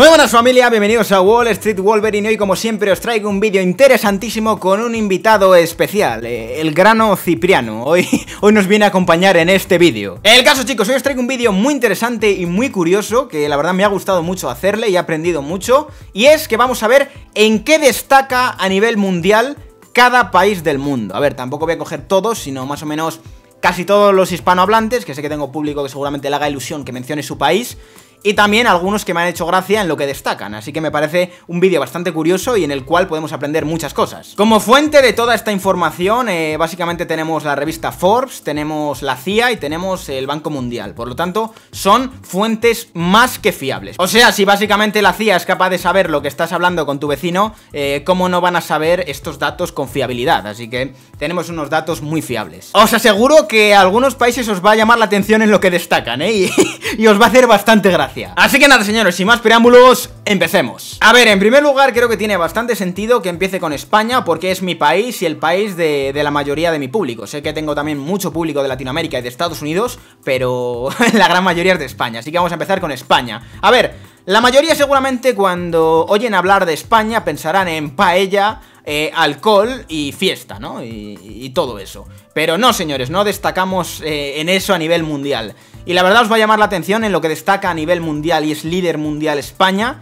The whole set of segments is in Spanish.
Muy buenas familia, bienvenidos a Wall Street Wolverine hoy como siempre os traigo un vídeo interesantísimo con un invitado especial, eh, el grano Cipriano, hoy, hoy nos viene a acompañar en este vídeo. El caso chicos, hoy os traigo un vídeo muy interesante y muy curioso que la verdad me ha gustado mucho hacerle y he aprendido mucho y es que vamos a ver en qué destaca a nivel mundial cada país del mundo. A ver, tampoco voy a coger todos, sino más o menos casi todos los hispanohablantes, que sé que tengo público que seguramente le haga ilusión que mencione su país, y también algunos que me han hecho gracia en lo que destacan, así que me parece un vídeo bastante curioso y en el cual podemos aprender muchas cosas. Como fuente de toda esta información, eh, básicamente tenemos la revista Forbes, tenemos la CIA y tenemos el Banco Mundial, por lo tanto son fuentes más que fiables. O sea, si básicamente la CIA es capaz de saber lo que estás hablando con tu vecino, eh, ¿cómo no van a saber estos datos con fiabilidad? Así que tenemos unos datos muy fiables. Os aseguro que a algunos países os va a llamar la atención en lo que destacan, ¿eh? y, y os va a hacer bastante gracia. Así que nada, señores, sin más preámbulos, empecemos. A ver, en primer lugar, creo que tiene bastante sentido que empiece con España, porque es mi país y el país de, de la mayoría de mi público. Sé que tengo también mucho público de Latinoamérica y de Estados Unidos, pero la gran mayoría es de España. Así que vamos a empezar con España. A ver, la mayoría seguramente cuando oyen hablar de España pensarán en paella, eh, alcohol y fiesta, ¿no? Y, todo eso. Pero no, señores, no destacamos eh, en eso a nivel mundial. Y la verdad os va a llamar la atención en lo que destaca a nivel mundial y es líder mundial España.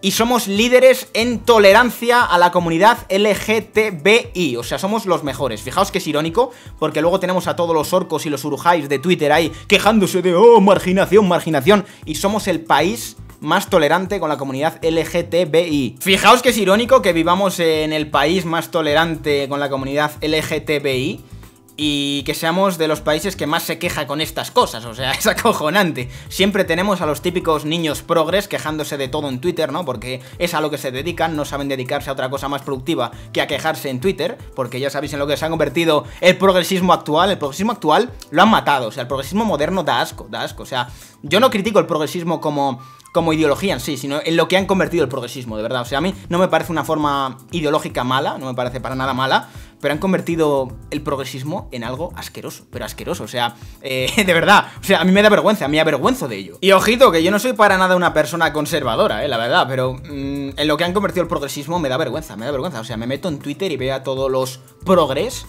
Y somos líderes en tolerancia a la comunidad LGTBI. O sea, somos los mejores. Fijaos que es irónico, porque luego tenemos a todos los orcos y los urujáis de Twitter ahí quejándose de, oh, marginación, marginación. Y somos el país más tolerante con la comunidad LGTBI. Fijaos que es irónico que vivamos en el país más tolerante con la comunidad LGTBI y que seamos de los países que más se queja con estas cosas, o sea, es acojonante. Siempre tenemos a los típicos niños progres quejándose de todo en Twitter, ¿no? Porque es a lo que se dedican, no saben dedicarse a otra cosa más productiva que a quejarse en Twitter, porque ya sabéis en lo que se ha convertido el progresismo actual, el progresismo actual lo han matado, o sea, el progresismo moderno da asco, da asco, o sea, yo no critico el progresismo como como ideología en sí, sino en lo que han convertido el progresismo, de verdad. O sea, a mí no me parece una forma ideológica mala, no me parece para nada mala, pero han convertido el progresismo en algo asqueroso, pero asqueroso, o sea, eh, de verdad, o sea, a mí me da vergüenza, me avergüenzo de ello. Y ojito, que yo no soy para nada una persona conservadora, eh, la verdad, pero mm, en lo que han convertido el progresismo me da vergüenza, me da vergüenza, o sea, me meto en Twitter y veo a todos los progres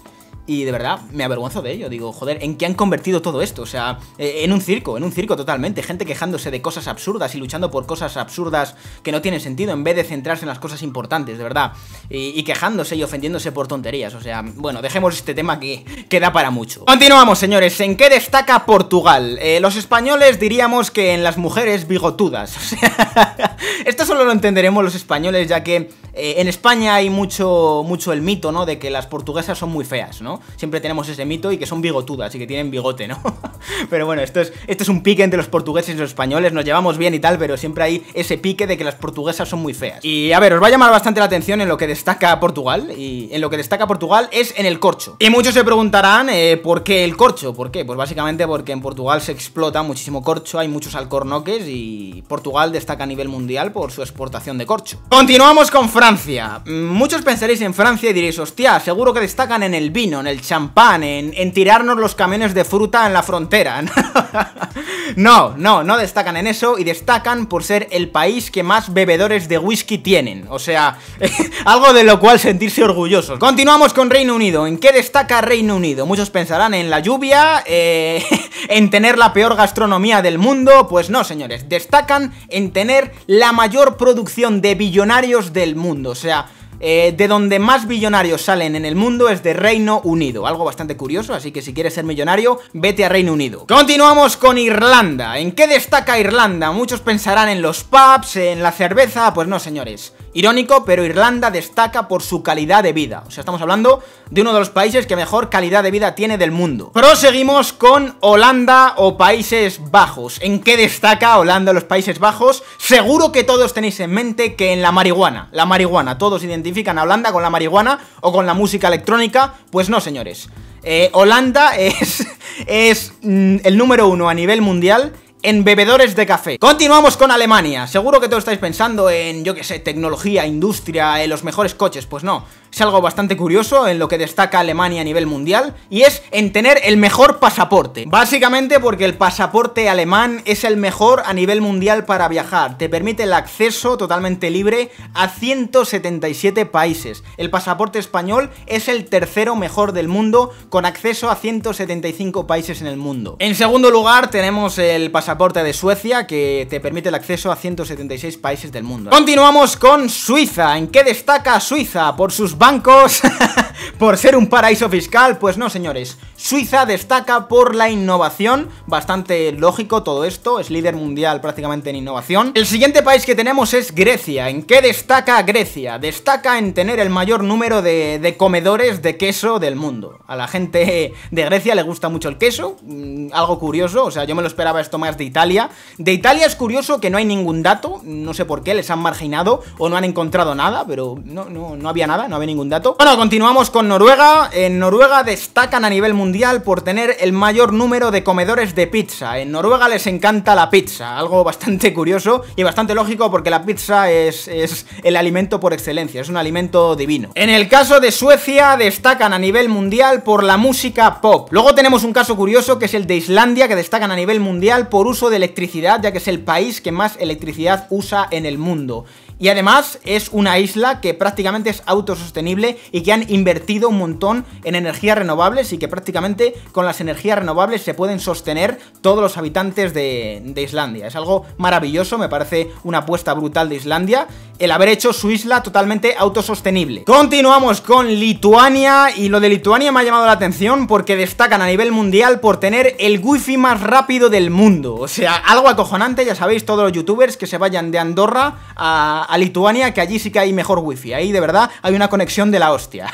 y de verdad, me avergüenzo de ello. Digo, joder, ¿en qué han convertido todo esto? O sea, eh, en un circo, en un circo totalmente. Gente quejándose de cosas absurdas y luchando por cosas absurdas que no tienen sentido en vez de centrarse en las cosas importantes, de verdad. Y, quejándose y ofendiéndose por tonterías. O sea, bueno, dejemos este tema que, da para mucho. Continuamos, señores. ¿En qué destaca Portugal? Eh, los españoles diríamos que en las mujeres bigotudas. O sea, esto solo lo entenderemos los españoles, ya que eh, en España hay mucho, mucho el mito, ¿no? De que las portuguesas son muy feas, ¿no? Siempre tenemos ese mito y que son bigotudas y que tienen bigote, ¿no? Pero bueno, esto es, esto es un pique entre los portugueses y los españoles, nos llevamos bien y tal, pero siempre hay ese pique de que las portuguesas son muy feas. Y a ver, os va a llamar bastante la atención en lo que destaca Portugal, y en lo que destaca Portugal es en el corcho. Y muchos se preguntarán, eh, ¿por qué el corcho? ¿Por qué? Pues básicamente porque en Portugal se explota muchísimo corcho, hay muchos alcornoques y Portugal destaca a nivel mundial por su exportación de corcho. Continuamos con Francia. Mm, muchos pensaréis en Francia y diréis, hostia, seguro que destacan en el vino, en el champán, en, en tirarnos los camiones de fruta en la frontera no, no, no destacan en eso y destacan por ser el país que más bebedores de whisky tienen. O sea, algo de lo cual sentirse orgullosos. Continuamos con Reino Unido. ¿En qué destaca Reino Unido? Muchos pensarán en la lluvia, eh, en tener la peor gastronomía del mundo. Pues no, señores, destacan en tener la mayor producción de billonarios del mundo. O sea, eh, de donde más billonarios salen en el mundo es de Reino Unido. Algo bastante curioso, así que si quieres ser millonario, vete a Reino Unido. Continuamos con Irlanda. ¿En qué destaca Irlanda? Muchos pensarán en los pubs, en la cerveza. Pues no, señores. Irónico, pero Irlanda destaca por su calidad de vida. O sea, estamos hablando de uno de los países que mejor calidad de vida tiene del mundo. Proseguimos con Holanda o Países Bajos. ¿En qué destaca Holanda o los Países Bajos? Seguro que todos tenéis en mente que en la marihuana. La marihuana. Todos identifican a Holanda con la marihuana o con la música electrónica. Pues no, señores. Eh, Holanda es, es mm, el número uno a nivel mundial en bebedores de café. Continuamos con Alemania. Seguro que todos estáis pensando en, yo que sé, tecnología, industria, en los mejores coches. Pues no, es algo bastante curioso en lo que destaca Alemania a nivel mundial, y es en tener el mejor pasaporte. Básicamente porque el pasaporte alemán es el mejor a nivel mundial para viajar, te permite el acceso totalmente libre a 177 países. El pasaporte español es el tercero mejor del mundo, con acceso a 175 países en el mundo. En segundo lugar tenemos el pasaporte de Suecia, que te permite el acceso a 176 países del mundo. Continuamos con Suiza. ¿En qué destaca Suiza? Por sus bancos, por ser un paraíso fiscal, pues no señores. Suiza destaca por la innovación, bastante lógico todo esto, es líder mundial prácticamente en innovación. El siguiente país que tenemos es Grecia. ¿En qué destaca Grecia? Destaca en tener el mayor número de, comedores de queso del mundo. A la gente de Grecia le gusta mucho el queso, mm, algo curioso, o sea, yo me lo esperaba esto más de Italia. De Italia es curioso que no hay ningún dato, no sé por qué, les han marginado o no han encontrado nada, pero no, no, no había nada, no había ningún dato. Bueno, continuamos con Noruega. En Noruega destacan a nivel mundial por tener el mayor número de comedores de pizza. En Noruega les encanta la pizza, algo bastante curioso y bastante lógico porque la pizza es, es el alimento por excelencia, es un alimento divino. En el caso de Suecia destacan a nivel mundial por la música pop. Luego tenemos un caso curioso que es el de Islandia que destacan a nivel mundial por uso de electricidad ya que es el país que más electricidad usa en el mundo. Y además es una isla que prácticamente es autosostenible y que han invertido un montón en energías renovables y que prácticamente con las energías renovables se pueden sostener todos los habitantes de, Islandia. Es algo maravilloso, me parece una apuesta brutal de Islandia el haber hecho su isla totalmente autosostenible. Continuamos con Lituania y lo de Lituania me ha llamado la atención porque destacan a nivel mundial por tener el wifi más rápido del mundo. O sea, algo acojonante, ya sabéis, todos los youtubers que se vayan de Andorra a, a Lituania, que allí sí que hay mejor wifi. Ahí de verdad hay una conexión de la hostia.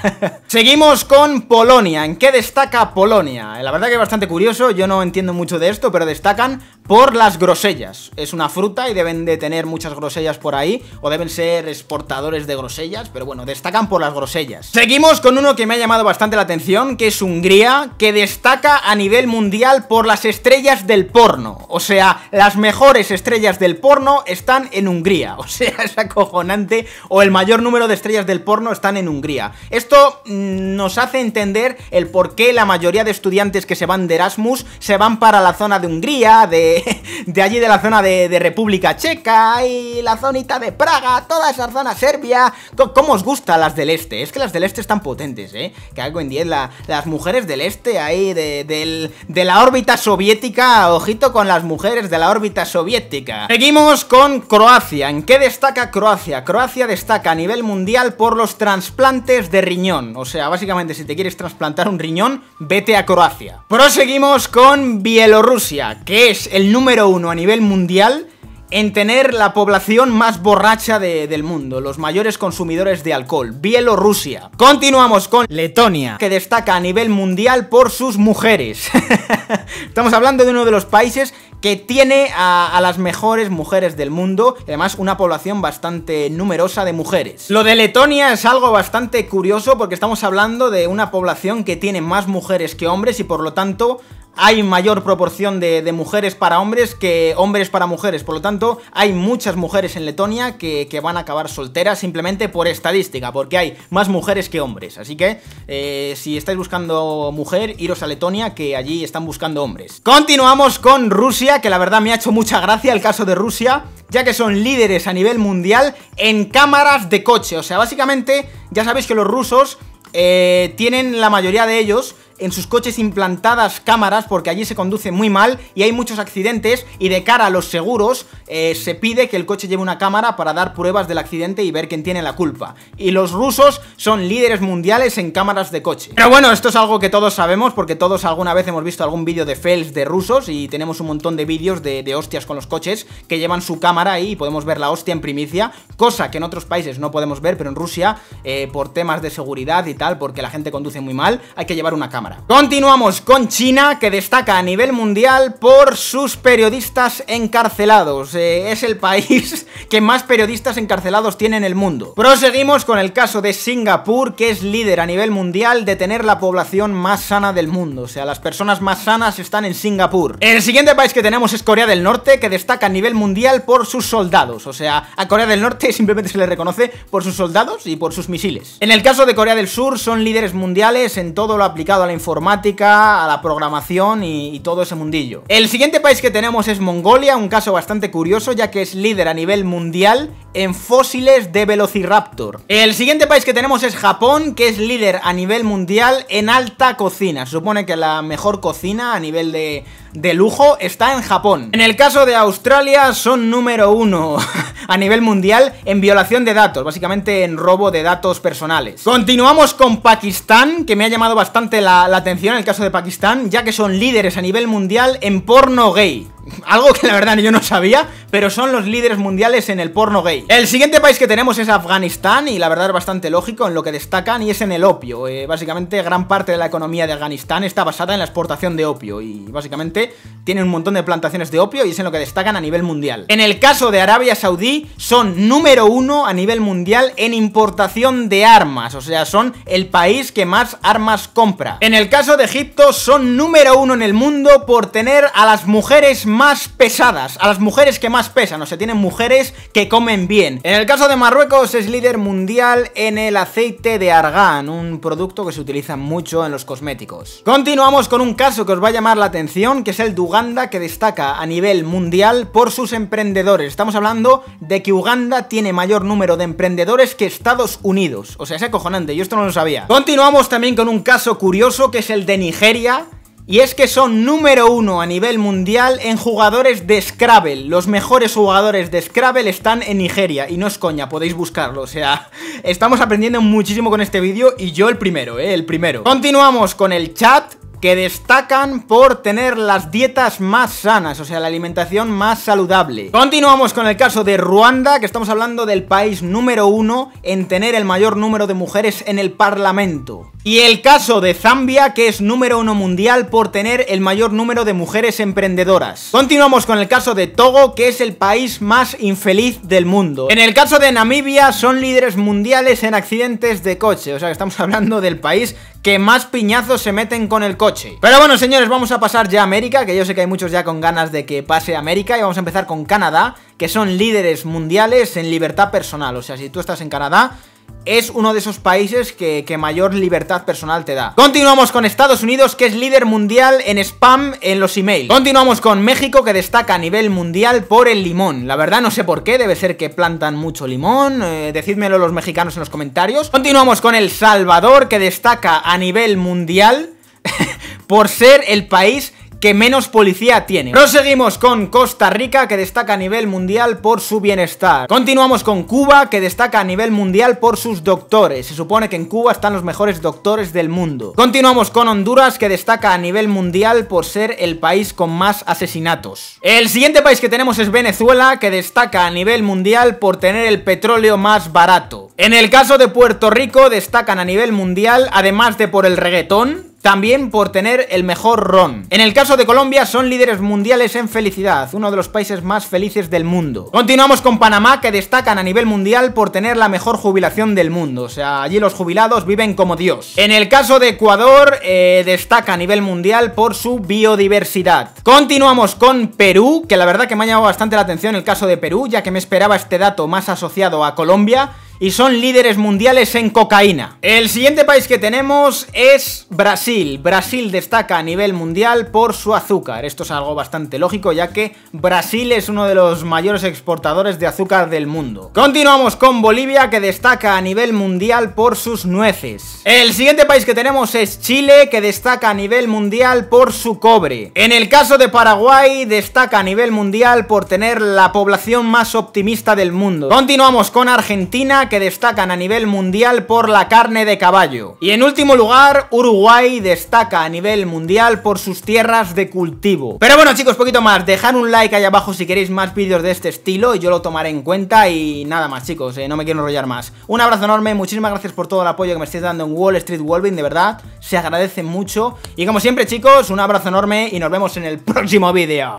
Seguimos con Polonia. ¿En qué destaca Polonia? La verdad que es bastante curioso, yo no entiendo mucho de esto, pero destacan por las grosellas. Es una fruta y deben de tener muchas grosellas por ahí, o deben ser exportadores de grosellas, pero bueno, destacan por las grosellas. Seguimos con uno que me ha llamado bastante la atención, que es Hungría, que destaca a nivel mundial por las estrellas del porno. O sea, las mejores estrellas del porno están en Hungría. O sea, esa cojonante o el mayor número de estrellas del porno están en Hungría. Esto mm, nos hace entender el por qué la mayoría de estudiantes que se van de Erasmus se van para la zona de Hungría, de, de allí de la zona de, República Checa y la zonita de Praga, toda esa zona Serbia. ¿Cómo os gusta las del este? Es que las del este están potentes, ¿eh? Que algo en 10, las mujeres del este ahí, de, de la órbita soviética, ojito con las mujeres de la órbita soviética. Seguimos con Croacia. ¿En qué destaca Croacia. Croacia destaca a nivel mundial por los trasplantes de riñón. O sea, básicamente si te quieres trasplantar un riñón, vete a Croacia. Proseguimos con Bielorrusia, que es el número uno a nivel mundial en tener la población más borracha del mundo, los mayores consumidores de alcohol, Bielorrusia. Continuamos con Letonia, que destaca a nivel mundial por sus mujeres. Estamos hablando de uno de los países que tiene a, las mejores mujeres del mundo, además una población bastante numerosa de mujeres. Lo de Letonia es algo bastante curioso porque estamos hablando de una población que tiene más mujeres que hombres y por lo tanto hay mayor proporción de, mujeres para hombres que hombres para mujeres. Por lo tanto, hay muchas mujeres en Letonia que, van a acabar solteras simplemente por estadística, porque hay más mujeres que hombres. Así que, eh, si estáis buscando mujer, iros a Letonia, que allí están buscando hombres. Continuamos con Rusia, que la verdad me ha hecho mucha gracia el caso de Rusia, ya que son líderes a nivel mundial en cámaras de coche. O sea, básicamente, ya sabéis que los rusos eh, tienen la mayoría de ellos en sus coches implantadas cámaras porque allí se conduce muy mal y hay muchos accidentes y de cara a los seguros eh, se pide que el coche lleve una cámara para dar pruebas del accidente y ver quién tiene la culpa. Y los rusos son líderes mundiales en cámaras de coche. Pero bueno, esto es algo que todos sabemos porque todos alguna vez hemos visto algún vídeo de fails de rusos y tenemos un montón de vídeos de, hostias con los coches que llevan su cámara ahí y podemos ver la hostia en primicia, cosa que en otros países no podemos ver, pero en Rusia, eh, por temas de seguridad y tal, porque la gente conduce muy mal, hay que llevar una cámara. Continuamos con China, que destaca a nivel mundial por sus periodistas encarcelados. Eh, es el país que más periodistas encarcelados tiene en el mundo. Proseguimos con el caso de Singapur, que es líder a nivel mundial de tener la población más sana del mundo. O sea, las personas más sanas están en Singapur. El siguiente país que tenemos es Corea del Norte, que destaca a nivel mundial por sus soldados. O sea, a Corea del Norte simplemente se le reconoce por sus soldados y por sus misiles. En el caso de Corea del Sur, son líderes mundiales en todo lo aplicado a la informática, a la programación y, todo ese mundillo. El siguiente país que tenemos es Mongolia, un caso bastante curioso ya que es líder a nivel mundial en fósiles de Velociraptor. El siguiente país que tenemos es Japón, que es líder a nivel mundial en alta cocina. Se supone que la mejor cocina a nivel de de lujo está en Japón. En el caso de Australia son número uno a nivel mundial en violación de datos, básicamente en robo de datos personales. Continuamos con Pakistán, que me ha llamado bastante la, atención el caso de Pakistán, ya que son líderes a nivel mundial en porno gay. Algo que la verdad yo no sabía, pero son los líderes mundiales en el porno gay. El siguiente país que tenemos es Afganistán y la verdad es bastante lógico en lo que destacan y es en el opio. Eh, básicamente gran parte de la economía de Afganistán está basada en la exportación de opio y básicamente tiene un montón de plantaciones de opio y es en lo que destacan a nivel mundial. En el caso de Arabia Saudí son número uno a nivel mundial en importación de armas, o sea, son el país que más armas compra. En el caso de Egipto son número uno en el mundo por tener a las mujeres más más pesadas, a las mujeres que más pesan, o sea, tienen mujeres que comen bien. En el caso de Marruecos es líder mundial en el aceite de argán, un producto que se utiliza mucho en los cosméticos. Continuamos con un caso que os va a llamar la atención, que es el de Uganda, que destaca a nivel mundial por sus emprendedores. Estamos hablando de que Uganda tiene mayor número de emprendedores que Estados Unidos. O sea, es acojonante, yo esto no lo sabía. Continuamos también con un caso curioso, que es el de Nigeria, y es que son número uno a nivel mundial en jugadores de Scrabble. Los mejores jugadores de Scrabble están en Nigeria. Y no es coña, podéis buscarlo. O sea, estamos aprendiendo muchísimo con este vídeo y yo el primero, ¿eh? El primero. Continuamos con el chat que destacan por tener las dietas más sanas, o sea, la alimentación más saludable. Continuamos con el caso de Ruanda, que estamos hablando del país número uno en tener el mayor número de mujeres en el Parlamento. Y el caso de Zambia, que es número uno mundial por tener el mayor número de mujeres emprendedoras. Continuamos con el caso de Togo, que es el país más infeliz del mundo. En el caso de Namibia, son líderes mundiales en accidentes de coche, o sea que estamos hablando del país que más piñazos se meten con el coche. Pero bueno, señores, vamos a pasar ya a América, que yo sé que hay muchos ya con ganas de que pase a América. Y vamos a empezar con Canadá, que son líderes mundiales en libertad personal. O sea, si tú estás en Canadá, es uno de esos países que, mayor libertad personal te da. Continuamos con Estados Unidos, que es líder mundial en spam en los emails. Continuamos con México, que destaca a nivel mundial por el limón. La verdad no sé por qué, debe ser que plantan mucho limón. Eh, decídmelo los mexicanos en los comentarios. Continuamos con El Salvador, que destaca a nivel mundial por ser el país que menos policía tiene. Proseguimos con Costa Rica, que destaca a nivel mundial por su bienestar. Continuamos con Cuba, que destaca a nivel mundial por sus doctores. Se supone que en Cuba están los mejores doctores del mundo. Continuamos con Honduras, que destaca a nivel mundial por ser el país con más asesinatos. El siguiente país que tenemos es Venezuela, que destaca a nivel mundial por tener el petróleo más barato. En el caso de Puerto Rico, destacan a nivel mundial, además de por el reggaetón, también por tener el mejor ron. En el caso de Colombia son líderes mundiales en felicidad, uno de los países más felices del mundo. Continuamos con Panamá que destacan a nivel mundial por tener la mejor jubilación del mundo, o sea, allí los jubilados viven como Dios. En el caso de Ecuador eh, destaca a nivel mundial por su biodiversidad. Continuamos con Perú, que la verdad que me ha llamado bastante la atención el caso de Perú, ya que me esperaba este dato más asociado a Colombia, y son líderes mundiales en cocaína. El siguiente país que tenemos es Brasil. Brasil destaca a nivel mundial por su azúcar. Esto es algo bastante lógico ya que Brasil es uno de los mayores exportadores de azúcar del mundo. Continuamos con Bolivia que destaca a nivel mundial por sus nueces. El siguiente país que tenemos es Chile que destaca a nivel mundial por su cobre. En el caso de Paraguay destaca a nivel mundial por tener la población más optimista del mundo. Continuamos con Argentina que destacan a nivel mundial por la carne de caballo. Y en último lugar, Uruguay destaca a nivel mundial por sus tierras de cultivo. Pero bueno chicos, poquito más, dejad un like ahí abajo si queréis más vídeos de este estilo, Y yo lo tomaré en cuenta y nada más chicos, eh, no me quiero enrollar más. Un abrazo enorme, muchísimas gracias por todo el apoyo que me estáis dando en Wall Street Wolving, de verdad, se agradece mucho. Y como siempre chicos, un abrazo enorme y nos vemos en el próximo vídeo.